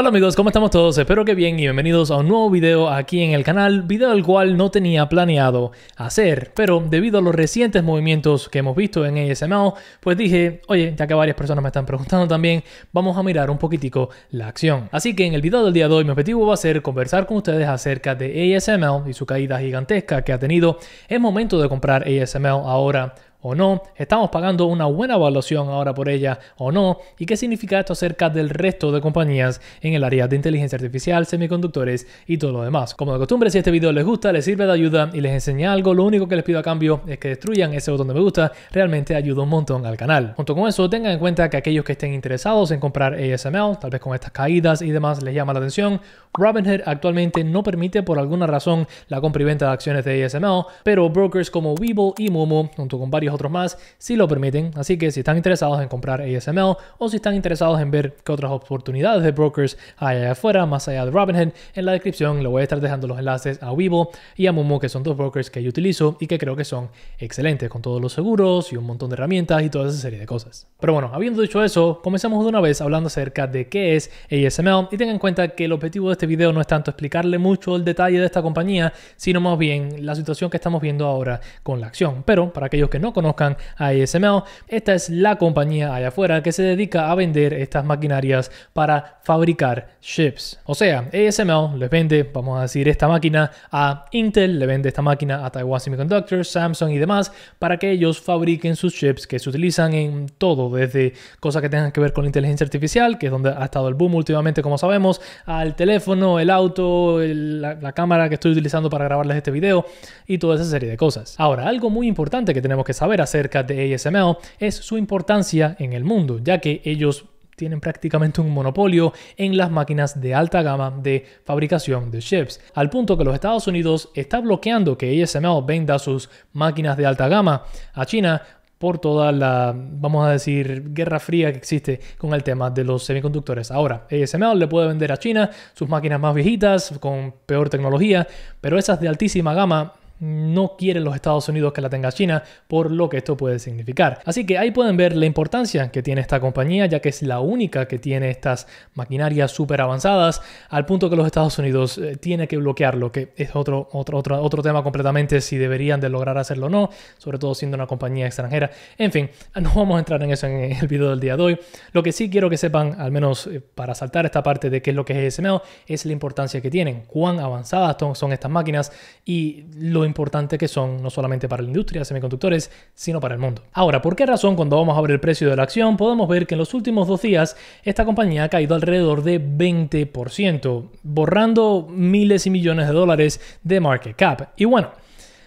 Hola amigos, ¿cómo estamos todos? Espero que bien y bienvenidos a un nuevo video aquí en el canal, video al cual no tenía planeado hacer, pero debido a los recientes movimientos que hemos visto en ASML, pues dije, oye, ya que varias personas me están preguntando también, vamos a mirar un poquitico la acción. Así que en el video del día de hoy mi objetivo va a ser conversar con ustedes acerca de ASML y su caída gigantesca que ha tenido. Es momento de comprar ASML ahora o no, estamos pagando una buena evaluación ahora por ella o no, y qué significa esto acerca del resto de compañías en el área de inteligencia artificial, semiconductores y todo lo demás. Como de costumbre, si este video les gusta, les sirve de ayuda y les enseña algo, lo único que les pido a cambio es que destruyan ese botón de me gusta, realmente ayuda un montón al canal. Junto con eso, tengan en cuenta que aquellos que estén interesados en comprar ASML, tal vez con estas caídas y demás les llama la atención, Robinhood actualmente no permite por alguna razón la compra y venta de acciones de ASML, pero brokers como Webull y Momo, junto con varios otros más, si lo permiten. Así que si están interesados en comprar ASML o si están interesados en ver qué otras oportunidades de brokers hay allá afuera, más allá de Robinhood, en la descripción le voy a estar dejando los enlaces a vivo y a Mumu, que son dos brokers que yo utilizo y que creo que son excelentes con todos los seguros y un montón de herramientas y toda esa serie de cosas. Pero bueno, habiendo dicho eso, comencemos de una vez hablando acerca de qué es ASML y tengan en cuenta que el objetivo de este video no es tanto explicarle mucho el detalle de esta compañía, sino más bien la situación que estamos viendo ahora con la acción. Pero para aquellos que no conozcan a ASML, esta es la compañía allá afuera que se dedica a vender estas maquinarias para fabricar chips. O sea, ASML les vende, vamos a decir, esta máquina a Intel, le vende esta máquina a Taiwan Semiconductor, Samsung y demás, para que ellos fabriquen sus chips que se utilizan en todo, desde cosas que tengan que ver con inteligencia artificial, que es donde ha estado el boom últimamente, como sabemos, al teléfono, el auto, la cámara que estoy utilizando para grabarles este video y toda esa serie de cosas. Ahora, algo muy importante que tenemos que saber acerca de ASML es su importancia en el mundo, ya que ellos tienen prácticamente un monopolio en las máquinas de alta gama de fabricación de chips, al punto que los Estados Unidos está bloqueando que ASML venda sus máquinas de alta gama a China por toda la, vamos a decir, guerra fría que existe con el tema de los semiconductores. Ahora, ASML le puede vender a China sus máquinas más viejitas, con peor tecnología, pero esas de altísima gama no quieren los Estados Unidos que la tenga China, por lo que esto puede significar. Así que ahí pueden ver la importancia que tiene esta compañía, ya que es la única que tiene estas maquinarias súper avanzadas, al punto que los Estados Unidos eh, tiene que bloquearlo, que es otro, otro, otro, tema completamente si deberían de lograr hacerlo o no, sobre todo siendo una compañía extranjera. En fin, no vamos a entrar en eso en el video del día de hoy. Lo que sí quiero que sepan, al menos eh, para saltar esta parte de qué es lo que es SMO, es la importancia que tienen, cuán avanzadas son estas máquinas y lo importante que son, no solamente para la industria de semiconductores, sino para el mundo. Ahora, ¿por qué razón cuando vamos a ver el precio de la acción podemos ver que en los últimos dos días esta compañía ha caído alrededor de 20%, borrando miles y millones de dólares de market cap? Y bueno,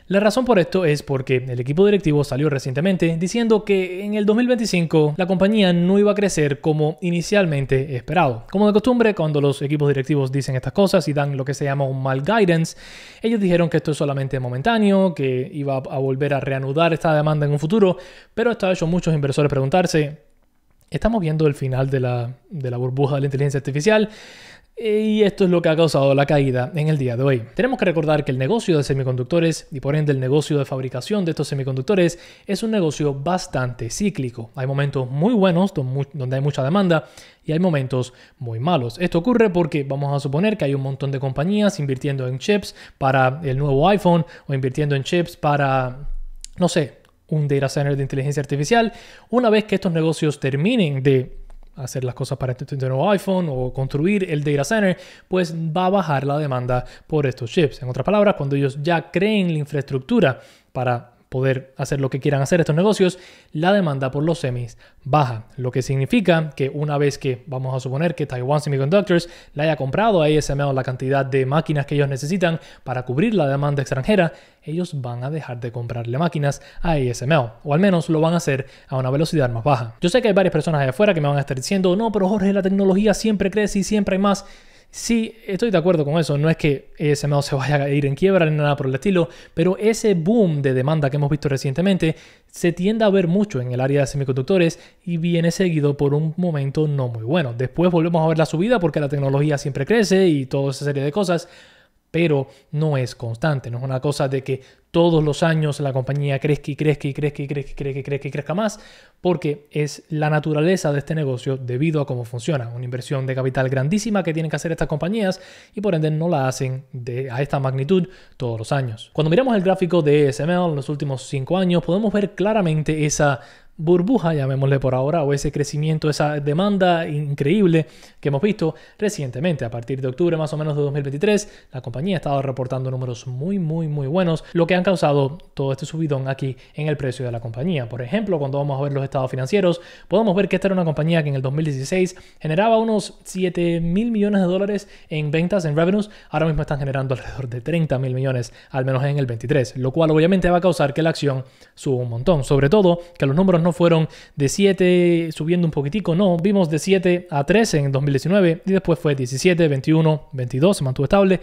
la razón por esto es porque el equipo directivo salió recientemente diciendo que en el 2025 la compañía no iba a crecer como inicialmente esperado. Como de costumbre, cuando los equipos directivos dicen estas cosas y dan lo que se llama un mal guidance, ellos dijeron que esto es solamente momentáneo, que iba a volver a reanudar esta demanda en un futuro, pero esto ha hecho muchos inversores preguntarse, ¿estamos viendo el final de la, de la burbuja de la inteligencia artificial? Eh, y esto es lo que ha causado la caída en el día de hoy. Tenemos que recordar que el negocio de semiconductores y por ende el negocio de fabricación de estos semiconductores es un negocio bastante cíclico. Hay momentos muy buenos donde hay mucha demanda y hay momentos muy malos. Esto ocurre porque vamos a suponer que hay un montón de compañías invirtiendo en chips para el nuevo iPhone o invirtiendo en chips para, no sé, un data center de inteligencia artificial. Una vez que estos negocios terminen de hacer las cosas para este nuevo iPhone o construir el data center, pues va a bajar la demanda por estos chips. En otras palabras, cuando ellos ya creen la infraestructura para poder hacer lo que quieran hacer estos negocios, la demanda por los semis baja, lo que significa que una vez que vamos a suponer que Taiwan Semiconductors le haya comprado a ASML la cantidad de máquinas que ellos necesitan para cubrir la demanda extranjera, ellos van a dejar de comprarle máquinas a ASML, o al menos lo van a hacer a una velocidad más baja. Yo sé que hay varias personas allá afuera que me van a estar diciendo, no, pero Jorge, la tecnología siempre crece y siempre hay más. Sí, estoy de acuerdo con eso. No es que ese mod se vaya a ir en quiebra ni nada por el estilo, pero ese boom de demanda que hemos visto recientemente se tiende a ver mucho en el área de semiconductores y viene seguido por un momento no muy bueno. Después volvemos a ver la subida porque la tecnología siempre crece y toda esa serie de cosas, pero no es constante. No es una cosa de que todos los años la compañía crezca y crezca y crezca y crezca y crezca y crezca, más, porque es la naturaleza de este negocio debido a cómo funciona. Una inversión de capital grandísima que tienen que hacer estas compañías y por ende no la hacen de, a esta magnitud todos los años. Cuando miramos el gráfico de SML en los últimos cinco años, podemos ver claramente esa burbuja, llamémosle por ahora, o ese crecimiento, esa demanda increíble que hemos visto recientemente. A partir de octubre más o menos de 2023, la compañía ha estado reportando números muy, muy, muy buenos, lo que han causado todo este subidón aquí en el precio de la compañía. Por ejemplo, cuando vamos a ver los estados financieros, podemos ver que esta era una compañía que en el 2016 generaba unos 7 mil millones de dólares en ventas, en revenues, ahora mismo están generando alrededor de 30 mil millones, al menos en el 23, lo cual obviamente va a causar que la acción suba un montón, sobre todo que los números no fueron de 7 subiendo un poquitico, no, vimos de 7 a 13 en 2019 y después fue 17, 21, 22, se mantuvo estable,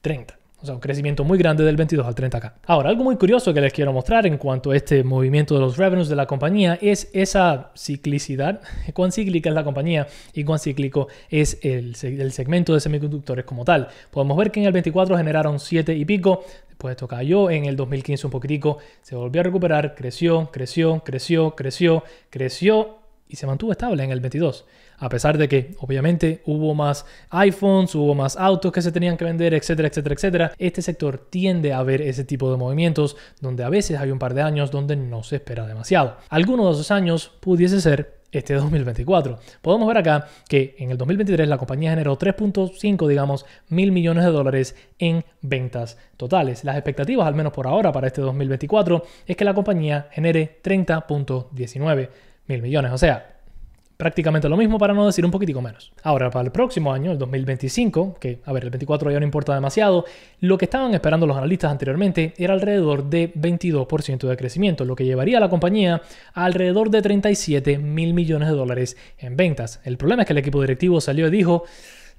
30. O sea, un crecimiento muy grande del 22 al 30K. Ahora, algo muy curioso que les quiero mostrar en cuanto a este movimiento de los revenues de la compañía es esa ciclicidad, cuán cíclica es la compañía y cuán cíclico es el, segmento de semiconductores como tal. Podemos ver que en el 24 generaron 7 y pico, después esto cayó en el 2015 un poquitico, se volvió a recuperar, creció, creció, creció, creció, creció y se mantuvo estable en el 22, a pesar de que obviamente hubo más iPhones, hubo más autos que se tenían que vender, etcétera, etcétera, etcétera. Este sector tiende a ver ese tipo de movimientos donde a veces hay un par de años donde no se espera demasiado. Algunos de esos años pudiese ser este 2024. Podemos ver acá que en el 2023 la compañía generó 3.5, digamos, mil millones de dólares en ventas totales. Las expectativas, al menos por ahora, para este 2024 es que la compañía genere 30.19 mil millones. O sea, prácticamente lo mismo para no decir un poquitico menos. Ahora, para el próximo año, el 2025, que a ver, el 24 ya no importa demasiado, lo que estaban esperando los analistas anteriormente era alrededor de 22% de crecimiento, lo que llevaría a la compañía alrededor de 37 mil millones de dólares en ventas. El problema es que el equipo directivo salió y dijo,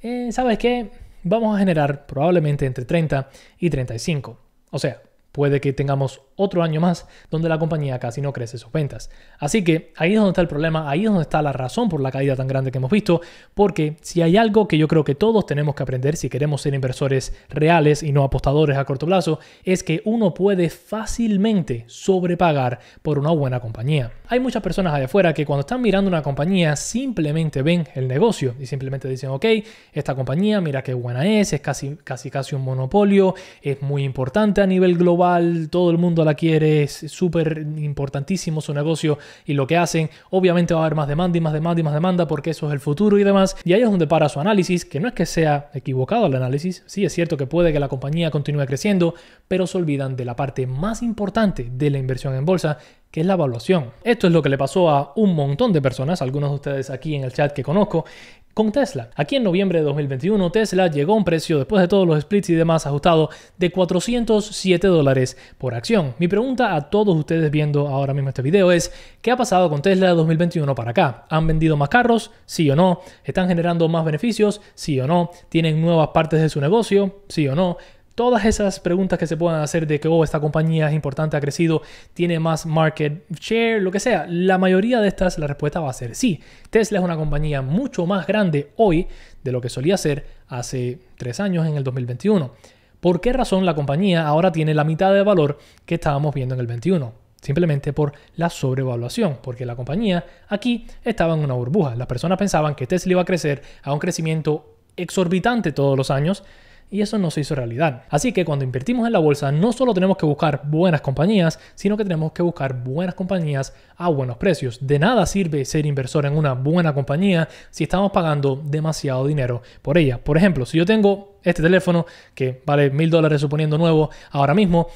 eh, ¿sabes que Vamos a generar probablemente entre 30 y 35. O sea, puede que tengamos otro año más donde la compañía casi no crece sus ventas. Así que ahí es donde está el problema, ahí es donde está la razón por la caída tan grande que hemos visto, porque si hay algo que yo creo que todos tenemos que aprender si queremos ser inversores reales y no apostadores a corto plazo, es que uno puede fácilmente sobrepagar por una buena compañía. Hay muchas personas allá afuera que cuando están mirando una compañía simplemente ven el negocio y simplemente dicen, ok, esta compañía, mira qué buena es, es casi casi, casi un monopolio, es muy importante a nivel global, todo el mundo la quiere, es súper importantísimo su negocio y lo que hacen. Obviamente va a haber más demanda y más demanda y más demanda porque eso es el futuro y demás. Y ahí es donde para su análisis, que no es que sea equivocado el análisis, sí es cierto que puede que la compañía continúe creciendo, pero se olvidan de la parte más importante de la inversión en bolsa, que es la evaluación. Esto es lo que le pasó a un montón de personas, algunos de ustedes aquí en el chat que conozco, con Tesla. Aquí en noviembre de 2021 Tesla llegó a un precio, después de todos los splits y demás ajustado, de 407 dólares por acción. Mi pregunta a todos ustedes viendo ahora mismo este video es, ¿qué ha pasado con Tesla de 2021 para acá? ¿Han vendido más carros? ¿Sí o no? ¿Están generando más beneficios? ¿Sí o no? ¿Tienen nuevas partes de su negocio? ¿Sí o no? todas esas preguntas que se puedan hacer de que, oh, esta compañía es importante, ha crecido, tiene más market share, lo que sea, la mayoría de estas la respuesta va a ser sí. Tesla es una compañía mucho más grande hoy de lo que solía ser hace tres años en el 2021. ¿Por qué razón la compañía ahora tiene la mitad de valor que estábamos viendo en el 21? Simplemente por la sobrevaluación, porque la compañía aquí estaba en una burbuja. Las personas pensaban que Tesla iba a crecer a un crecimiento exorbitante todos los años y eso no se hizo realidad. Así que cuando invertimos en la bolsa no solo tenemos que buscar buenas compañías, sino que tenemos que buscar buenas compañías a buenos precios. De nada sirve ser inversor en una buena compañía si estamos pagando demasiado dinero por ella. Por ejemplo, si yo tengo este teléfono que vale mil dólares suponiendo nuevo ahora mismo,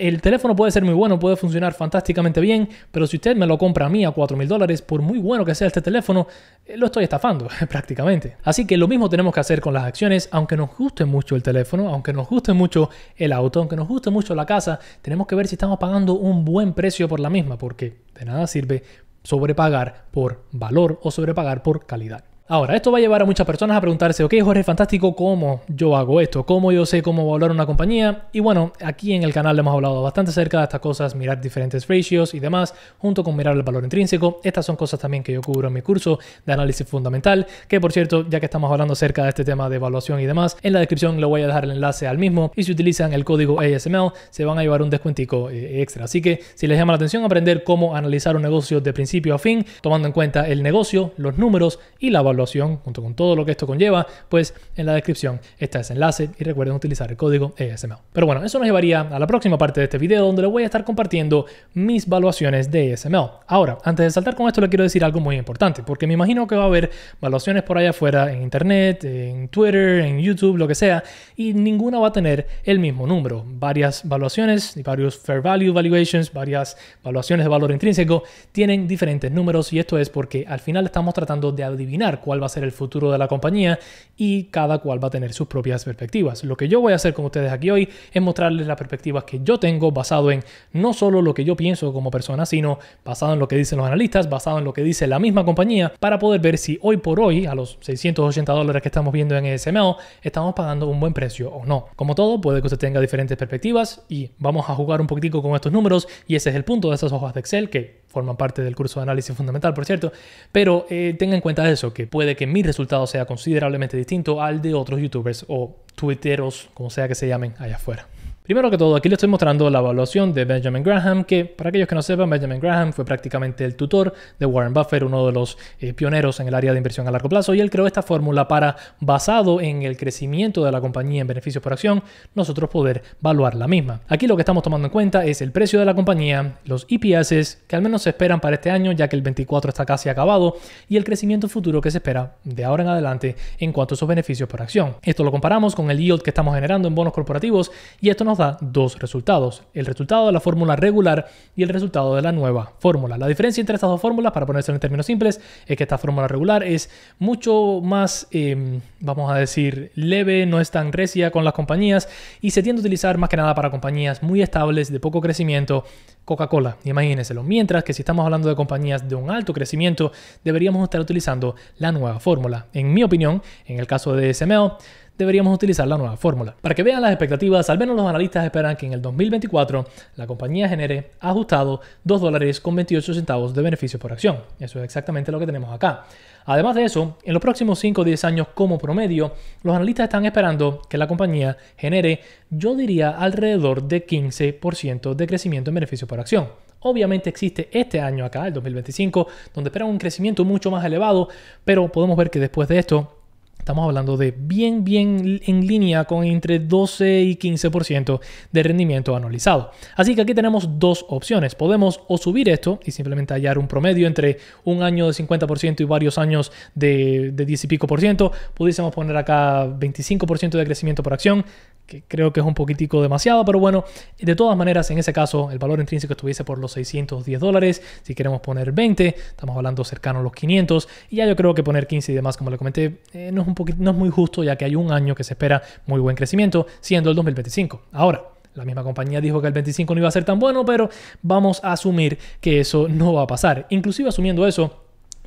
el teléfono puede ser muy bueno, puede funcionar fantásticamente bien, pero si usted me lo compra a mí a 4 mil dólares, por muy bueno que sea este teléfono, eh, lo estoy estafando prácticamente. Así que lo mismo tenemos que hacer con las acciones, aunque nos guste mucho el teléfono, aunque nos guste mucho el auto, aunque nos guste mucho la casa, tenemos que ver si estamos pagando un buen precio por la misma, porque de nada sirve sobrepagar por valor o sobrepagar por calidad. Ahora, esto va a llevar a muchas personas a preguntarse, ok Jorge Fantástico, ¿cómo yo hago esto? ¿Cómo yo sé cómo valorar una compañía? Y bueno, aquí en el canal le hemos hablado bastante acerca de estas cosas, mirar diferentes ratios y demás, junto con mirar el valor intrínseco. Estas son cosas también que yo cubro en mi curso de análisis fundamental, que por cierto, ya que estamos hablando acerca de este tema de evaluación y demás, en la descripción le voy a dejar el enlace al mismo y si utilizan el código ASML se van a llevar un descuentico eh, extra. Así que si les llama la atención aprender cómo analizar un negocio de principio a fin, tomando en cuenta el negocio, los números y la valoración junto con todo lo que esto conlleva, pues en la descripción está ese enlace y recuerden utilizar el código ESML. Pero bueno, eso nos llevaría a la próxima parte de este video donde les voy a estar compartiendo mis evaluaciones de ESML. Ahora, antes de saltar con esto, le quiero decir algo muy importante, porque me imagino que va a haber evaluaciones por allá afuera en internet, en Twitter, en YouTube, lo que sea, y ninguna va a tener el mismo número. Varias evaluaciones y varios fair value valuations, varias valuaciones de valor intrínseco tienen diferentes números y esto es porque al final estamos tratando de adivinar cuál cuál va a ser el futuro de la compañía y cada cual va a tener sus propias perspectivas. Lo que yo voy a hacer con ustedes aquí hoy es mostrarles las perspectivas que yo tengo basado en no solo lo que yo pienso como persona, sino basado en lo que dicen los analistas, basado en lo que dice la misma compañía, para poder ver si hoy por hoy, a los 680 dólares que estamos viendo en e SMAO, estamos pagando un buen precio o no. Como todo, puede que usted tenga diferentes perspectivas y vamos a jugar un poquitico con estos números y ese es el punto de esas hojas de Excel que forman parte del curso de análisis fundamental, por cierto, pero eh, tenga en cuenta eso, que puede que mi resultado sea considerablemente distinto al de otros youtubers o tuiteros, como sea que se llamen, allá afuera. Primero que todo, aquí le estoy mostrando la evaluación de Benjamin Graham, que para aquellos que no sepan, Benjamin Graham fue prácticamente el tutor de Warren Buffett, uno de los eh, pioneros en el área de inversión a largo plazo, y él creó esta fórmula para, basado en el crecimiento de la compañía en beneficios por acción, nosotros poder evaluar la misma. Aquí lo que estamos tomando en cuenta es el precio de la compañía, los EPS que al menos se esperan para este año, ya que el 24 está casi acabado, y el crecimiento futuro que se espera de ahora en adelante en cuanto a sus beneficios por acción. Esto lo comparamos con el yield que estamos generando en bonos corporativos y esto nos dos resultados, el resultado de la fórmula regular y el resultado de la nueva fórmula. La diferencia entre estas dos fórmulas, para ponerse en términos simples, es que esta fórmula regular es mucho más, eh, vamos a decir, leve, no es tan recia con las compañías y se tiende a utilizar más que nada para compañías muy estables, de poco crecimiento, Coca-Cola, imagínenselo. Mientras que si estamos hablando de compañías de un alto crecimiento, deberíamos estar utilizando la nueva fórmula. En mi opinión, en el caso de SMO, deberíamos utilizar la nueva fórmula. Para que vean las expectativas, al menos los analistas esperan que en el 2024 la compañía genere ajustado 2 dólares con 28 centavos de beneficio por acción. Eso es exactamente lo que tenemos acá. Además de eso, en los próximos 5 o 10 años como promedio, los analistas están esperando que la compañía genere, yo diría, alrededor de 15% de crecimiento en beneficio por acción. Obviamente existe este año acá, el 2025, donde esperan un crecimiento mucho más elevado, pero podemos ver que después de esto Estamos hablando de bien, bien en línea con entre 12 y 15% de rendimiento anualizado. Así que aquí tenemos dos opciones. Podemos o subir esto y simplemente hallar un promedio entre un año de 50% y varios años de, de 10 y pico por ciento. Pudiésemos poner acá 25% de crecimiento por acción, que creo que es un poquitico demasiado, pero bueno, de todas maneras, en ese caso, el valor intrínseco estuviese por los 610 dólares. Si queremos poner 20, estamos hablando cercano a los 500. Y ya yo creo que poner 15 y demás, como le comenté, eh, no, es un no es muy justo, ya que hay un año que se espera muy buen crecimiento, siendo el 2025. Ahora, la misma compañía dijo que el 25 no iba a ser tan bueno, pero vamos a asumir que eso no va a pasar. Inclusive asumiendo eso,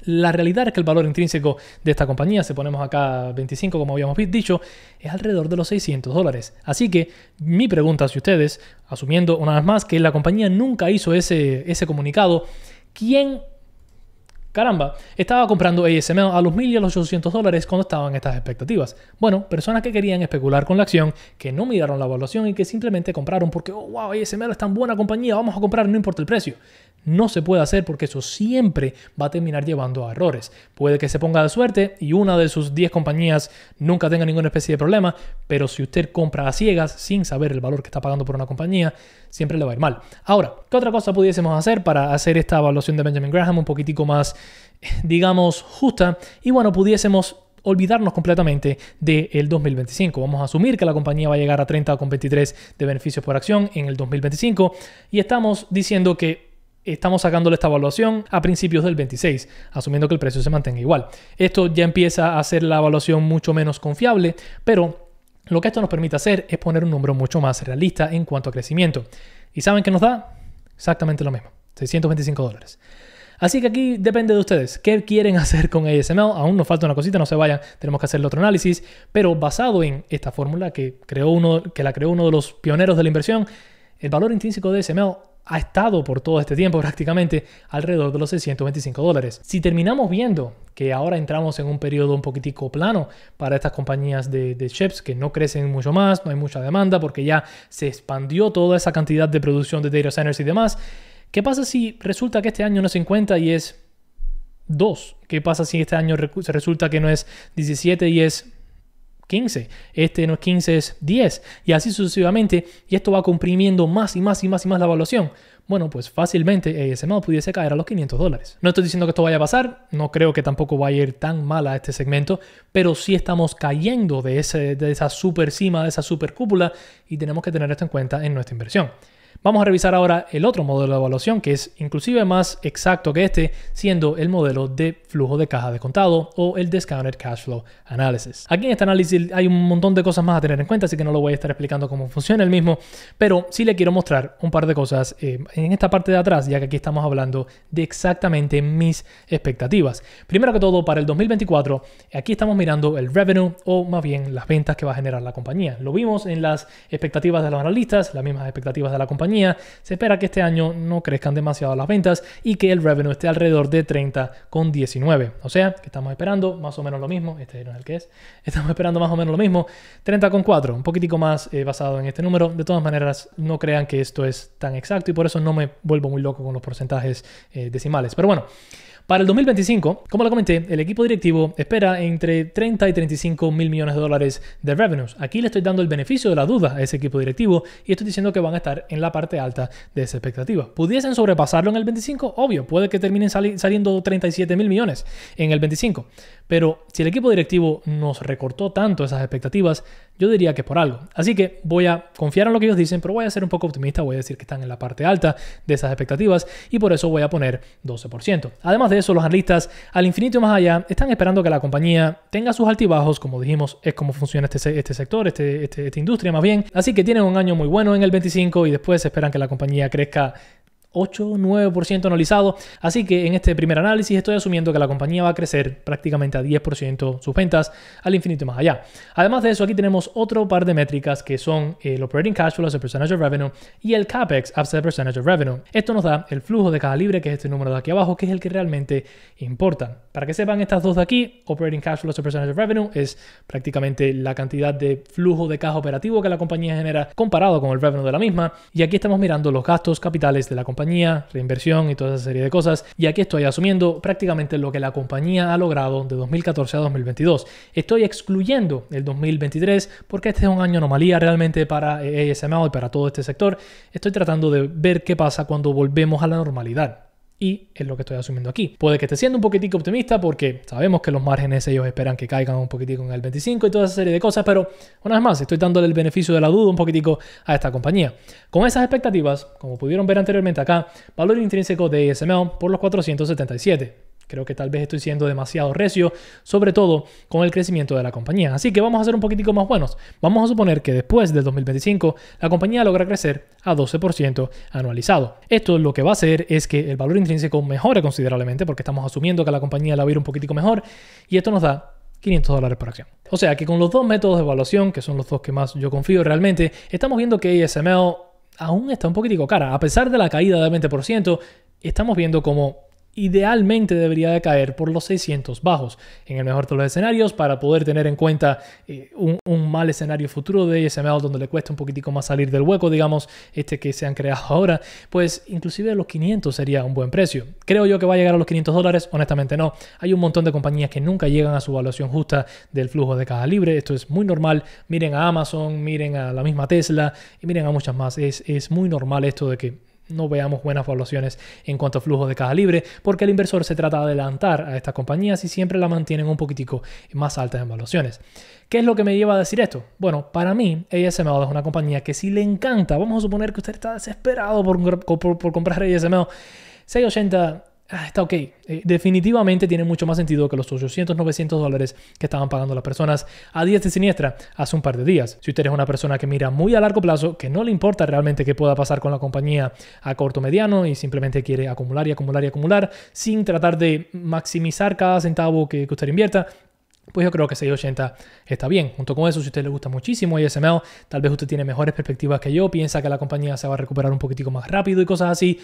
la realidad es que el valor intrínseco de esta compañía, si ponemos acá 25 como habíamos dicho, es alrededor de los 600 dólares. Así que mi pregunta a ustedes, asumiendo una vez más que la compañía nunca hizo ese, ese comunicado, ¿quién Caramba, estaba comprando ASML a los 1.800 dólares cuando estaban estas expectativas. Bueno, personas que querían especular con la acción, que no miraron la evaluación y que simplemente compraron porque, oh, wow, ASML es tan buena compañía, vamos a comprar, no importa el precio no se puede hacer porque eso siempre va a terminar llevando a errores. Puede que se ponga de suerte y una de sus 10 compañías nunca tenga ninguna especie de problema, pero si usted compra a ciegas sin saber el valor que está pagando por una compañía, siempre le va a ir mal. Ahora, ¿qué otra cosa pudiésemos hacer para hacer esta evaluación de Benjamin Graham un poquitico más, digamos, justa? Y bueno, pudiésemos olvidarnos completamente del 2025. Vamos a asumir que la compañía va a llegar a 30 con 23 de beneficios por acción en el 2025 y estamos diciendo que estamos sacándole esta evaluación a principios del 26, asumiendo que el precio se mantenga igual. Esto ya empieza a hacer la evaluación mucho menos confiable, pero lo que esto nos permite hacer es poner un número mucho más realista en cuanto a crecimiento. ¿Y saben qué nos da? Exactamente lo mismo, 625 dólares. Así que aquí depende de ustedes qué quieren hacer con ASML. Aún nos falta una cosita, no se vayan, tenemos que hacerle otro análisis, pero basado en esta fórmula que, creó uno, que la creó uno de los pioneros de la inversión, el valor intrínseco de ASML ha estado por todo este tiempo prácticamente alrededor de los 625 dólares. Si terminamos viendo que ahora entramos en un periodo un poquitico plano para estas compañías de, de, chips que no crecen mucho más, no hay mucha demanda porque ya se expandió toda esa cantidad de producción de data centers y demás, ¿qué pasa si resulta que este año no es 50 y es 2? ¿Qué pasa si este año resulta que no es 17 y es 15, este no es 15, es 10, y así sucesivamente, y esto va comprimiendo más y más y más y más la evaluación. Bueno, pues fácilmente ese ASML pudiese caer a los 500 dólares. No estoy diciendo que esto vaya a pasar, no creo que tampoco vaya a ir tan mal a este segmento, pero sí estamos cayendo de, ese, de esa super cima, de esa super cúpula, y tenemos que tener esto en cuenta en nuestra inversión. Vamos a revisar ahora el otro modelo de evaluación que es inclusive más exacto que este, siendo el modelo de flujo de caja de contado o el Discounted Cash Flow Analysis. Aquí en este análisis hay un montón de cosas más a tener en cuenta, así que no lo voy a estar explicando cómo funciona el mismo, pero sí le quiero mostrar un par de cosas eh, en esta parte de atrás, ya que aquí estamos hablando de exactamente mis expectativas. Primero que todo, para el 2024, aquí estamos mirando el revenue o más bien las ventas que va a generar la compañía. Lo vimos en las expectativas de los analistas, las mismas expectativas de la compañía se espera que este año no crezcan demasiado las ventas y que el revenue esté alrededor de 30,19. O sea, que estamos esperando más o menos lo mismo. Este no es el que es. Estamos esperando más o menos lo mismo. 30,4, un poquitico más eh, basado en este número. De todas maneras, no crean que esto es tan exacto y por eso no me vuelvo muy loco con los porcentajes eh, decimales. Pero bueno. Para el 2025, como lo comenté, el equipo directivo espera entre 30 y 35 mil millones de dólares de revenues. Aquí le estoy dando el beneficio de la duda a ese equipo directivo y estoy diciendo que van a estar en la parte alta de esa expectativa. ¿Pudiesen sobrepasarlo en el 25? Obvio, puede que terminen saliendo 37 mil millones en el 25. Pero si el equipo directivo nos recortó tanto esas expectativas, yo diría que por algo. Así que voy a confiar en lo que ellos dicen, pero voy a ser un poco optimista, voy a decir que están en la parte alta de esas expectativas y por eso voy a poner 12%. Además de eso, los analistas al infinito más allá están esperando que la compañía tenga sus altibajos, como dijimos, es como funciona este, este sector, este, este, esta industria más bien. Así que tienen un año muy bueno en el 25 y después esperan que la compañía crezca 8 9% anualizado. Así que en este primer análisis estoy asumiendo que la compañía va a crecer prácticamente a 10% sus ventas al infinito más allá. Además de eso, aquí tenemos otro par de métricas que son eh, el operating cash flow as a percentage of revenue y el capex as a percentage of revenue. Esto nos da el flujo de caja libre, que es este número de aquí abajo, que es el que realmente importa. Para que sepan estas dos de aquí, operating cash flow as a percentage of revenue es prácticamente la cantidad de flujo de caja operativo que la compañía genera comparado con el revenue de la misma. Y aquí estamos mirando los gastos capitales de la compañía reinversión y toda esa serie de cosas. Y aquí estoy asumiendo prácticamente lo que la compañía ha logrado de 2014 a 2022. Estoy excluyendo el 2023 porque este es un año anomalía realmente para ASML y para todo este sector. Estoy tratando de ver qué pasa cuando volvemos a la normalidad y es lo que estoy asumiendo aquí. Puede que esté siendo un poquitico optimista porque sabemos que los márgenes ellos esperan que caigan un poquitico en el 25 y toda esa serie de cosas, pero una vez más estoy dándole el beneficio de la duda un poquitico a esta compañía. Con esas expectativas, como pudieron ver anteriormente acá, valor intrínseco de ISMO por los 477. Creo que tal vez estoy siendo demasiado recio, sobre todo con el crecimiento de la compañía. Así que vamos a ser un poquitico más buenos. Vamos a suponer que después del 2025 la compañía logra crecer a 12% anualizado. Esto lo que va a hacer es que el valor intrínseco mejore considerablemente porque estamos asumiendo que la compañía la va a ir un poquitico mejor y esto nos da 500 dólares por acción. O sea que con los dos métodos de evaluación, que son los dos que más yo confío realmente, estamos viendo que ASML aún está un poquitico cara. A pesar de la caída del 20%, estamos viendo como idealmente debería de caer por los 600 bajos en el mejor de los escenarios para poder tener en cuenta eh, un, mal escenario futuro de SML donde le cuesta un poquitico más salir del hueco, digamos, este que se han creado ahora, pues inclusive los 500 sería un buen precio. Creo yo que va a llegar a los 500 dólares, honestamente no. Hay un montón de compañías que nunca llegan a su evaluación justa del flujo de caja libre, esto es muy normal. Miren a Amazon, miren a la misma Tesla y miren a muchas más. es muy normal esto de que no veamos buenas valoraciones en cuanto a flujo de caja libre, porque el inversor se trata de adelantar a estas compañías y siempre la mantienen un poquitico más altas en evaluaciones. ¿Qué es lo que me lleva a decir esto? Bueno, para mí, ASML es una compañía que si le encanta, vamos a suponer que usted está desesperado por, comprar ASML, 680 Ah, está ok. Eh, definitivamente tiene mucho más sentido que los 800, 900 dólares que estaban pagando las personas a 10 de siniestra hace un par de días. Si usted es una persona que mira muy a largo plazo, que no le importa realmente qué pueda pasar con la compañía a corto mediano y simplemente quiere acumular y acumular y acumular sin tratar de maximizar cada centavo que, usted invierta, pues yo creo que 680 está bien. Junto con eso, si a usted le gusta muchísimo ASML, tal vez usted tiene mejores perspectivas que yo, piensa que la compañía se va a recuperar un poquitico más rápido y cosas así,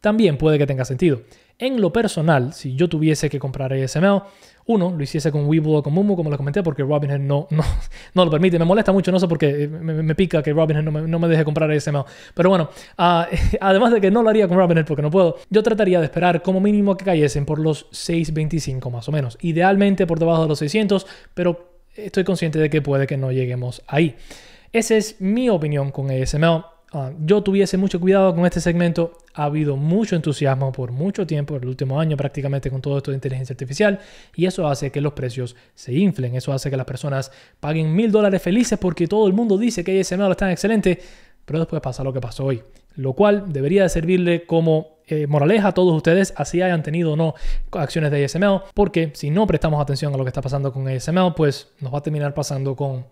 también puede que tenga sentido. En lo personal, si yo tuviese que comprar ASML, uno, lo hiciese con Webull o con Mumu, como les comenté, porque Robinhood no, no, no lo permite. Me molesta mucho, no sé por qué, eh, me, pica que Robinhood no me, no me, deje comprar ASML. Pero bueno, ah, además de que no lo haría con Robinhood porque no puedo, yo trataría de esperar como mínimo que cayesen por los 6.25 más o menos. Idealmente por debajo de los 600, pero estoy consciente de que puede que no lleguemos ahí. Esa es mi opinión con ASML. Ah, yo tuviese mucho cuidado con este segmento. Ha habido mucho entusiasmo por mucho tiempo, el último año prácticamente con todo esto de inteligencia artificial, y eso hace que los precios se inflen, eso hace que las personas paguen mil dólares felices porque todo el mundo dice que ASML está excelente, pero después pasa lo que pasó hoy, lo cual debería de servirle como eh, moraleja a todos ustedes, así hayan tenido o no acciones de ASML, porque si no prestamos atención a lo que está pasando con ASML, pues nos va a terminar pasando con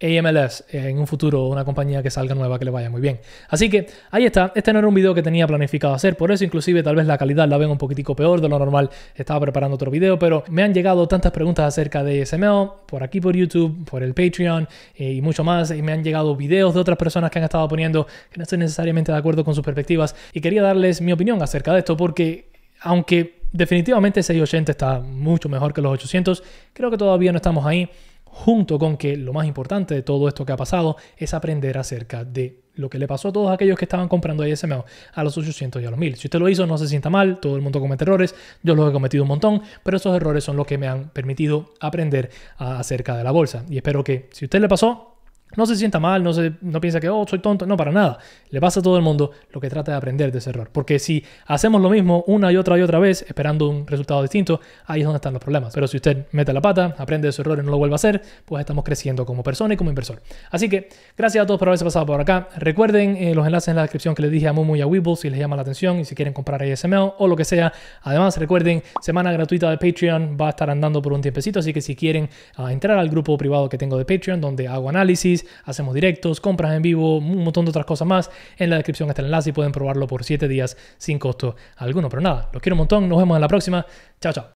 AMLS eh, en un futuro, una compañía que salga nueva que le vaya muy bien. Así que ahí está, este no era un video que tenía planificado hacer, por eso inclusive tal vez la calidad la ven un poquitico peor de lo normal, estaba preparando otro video, pero me han llegado tantas preguntas acerca de SML, por aquí por YouTube, por el Patreon eh, y mucho más, y me han llegado videos de otras personas que han estado poniendo que no estoy necesariamente de acuerdo con sus perspectivas y quería darles mi opinión acerca de esto porque aunque definitivamente 680 está mucho mejor que los 800, creo que todavía no estamos ahí junto con que lo más importante de todo esto que ha pasado es aprender acerca de lo que le pasó a todos aquellos que estaban comprando ISMO a los 800 y a los 1000. Si usted lo hizo, no se sienta mal, todo el mundo comete errores, yo los he cometido un montón, pero esos errores son los que me han permitido aprender acerca de la bolsa. Y espero que si usted le pasó, no se sienta mal, no, se, no piensa que, oh, soy tonto, no, para nada. Le pasa a todo el mundo lo que trata de aprender de ese error. Porque si hacemos lo mismo una y otra y otra vez, esperando un resultado distinto, ahí es donde están los problemas. Pero si usted mete la pata, aprende de su error y no lo vuelve a hacer, pues estamos creciendo como persona y como inversor. Así que, gracias a todos por haberse pasado por acá. Recuerden eh, los enlaces en la descripción que les dije a Mumu y a Weeble si les llama la atención y si quieren comprar ASML o lo que sea. Además, recuerden, semana gratuita de Patreon va a estar andando por un tiempecito, así que si quieren ah, entrar al grupo privado que tengo de Patreon, donde hago análisis, hacemos directos, compras en vivo, un montón de otras cosas más. En la descripción está el enlace y pueden probarlo por 7 días sin costo alguno. Pero nada, los quiero un montón, nos vemos en la próxima. Chao, chao.